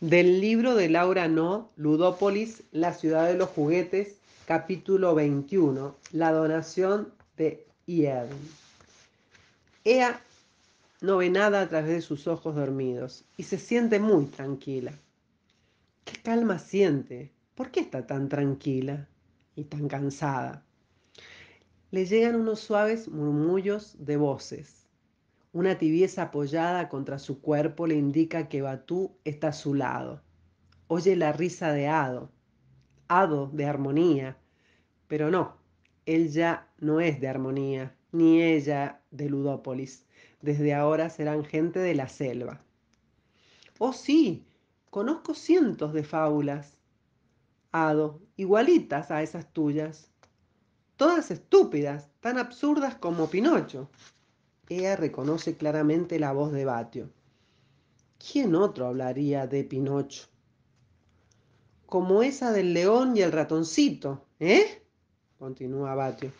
Del libro de Laura No, Ludópolis, La ciudad de los juguetes, capítulo 21, La donación de Ian. Ea no ve nada a través de sus ojos dormidos y se siente muy tranquila. ¿Qué calma siente? ¿Por qué está tan tranquila y tan cansada? Le llegan unos suaves murmullos de voces una tibieza apoyada contra su cuerpo le indica que Batú está a su lado. Oye la risa de Ado, Ado de armonía, pero no, él ya no es de armonía, ni ella de Ludópolis. Desde ahora serán gente de la selva. Oh sí, conozco cientos de fábulas, Ado, igualitas a esas tuyas, todas estúpidas, tan absurdas como Pinocho. Ea reconoce claramente la voz de Batio. ¿Quién otro hablaría de Pinocho? Como esa del león y el ratoncito, ¿eh? Continúa Batio.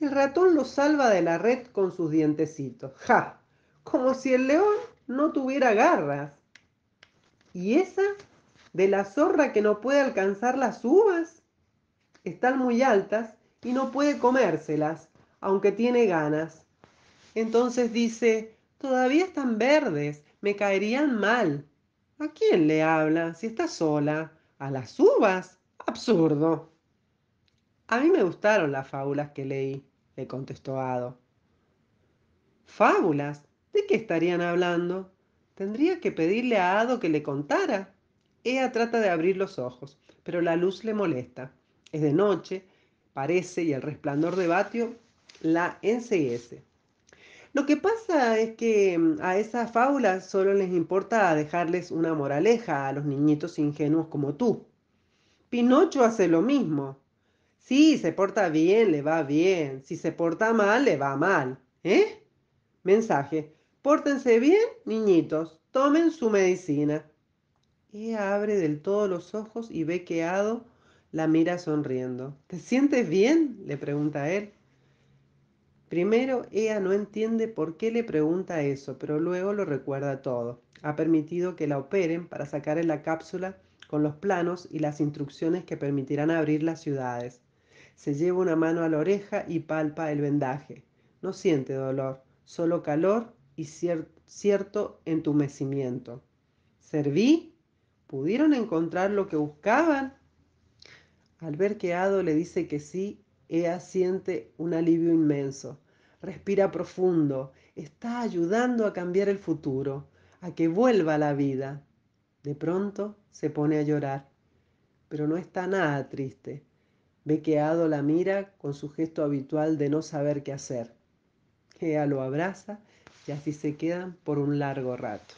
El ratón lo salva de la red con sus dientecitos. ¡Ja! Como si el león no tuviera garras. ¿Y esa? ¿De la zorra que no puede alcanzar las uvas? Están muy altas y no puede comérselas, aunque tiene ganas. Entonces dice, todavía están verdes, me caerían mal. ¿A quién le habla si está sola? ¿A las uvas? Absurdo. A mí me gustaron las fábulas que leí, le contestó Ado. ¿Fábulas? ¿De qué estarían hablando? Tendría que pedirle a Ado que le contara. Ella trata de abrir los ojos, pero la luz le molesta. Es de noche, parece, y el resplandor de Batio la enseguece. Lo que pasa es que mm, a esas fábulas solo les importa dejarles una moraleja a los niñitos ingenuos como tú. Pinocho hace lo mismo. Si se porta bien, le va bien. Si se porta mal, le va mal. ¿Eh? Mensaje. Pórtense bien, niñitos. Tomen su medicina. Ella abre del todo los ojos y ve que Ado la mira sonriendo. ¿Te sientes bien? le pregunta él. Primero, Ea no entiende por qué le pregunta eso, pero luego lo recuerda todo. Ha permitido que la operen para sacar en la cápsula con los planos y las instrucciones que permitirán abrir las ciudades. Se lleva una mano a la oreja y palpa el vendaje. No siente dolor, solo calor y cierto entumecimiento. ¿Serví? ¿Pudieron encontrar lo que buscaban? Al ver que Ado le dice que sí, Ea siente un alivio inmenso. Respira profundo. Está ayudando a cambiar el futuro, a que vuelva la vida. De pronto se pone a llorar, pero no está nada triste. Ve que Ado la mira con su gesto habitual de no saber qué hacer. Ea lo abraza y así se quedan por un largo rato.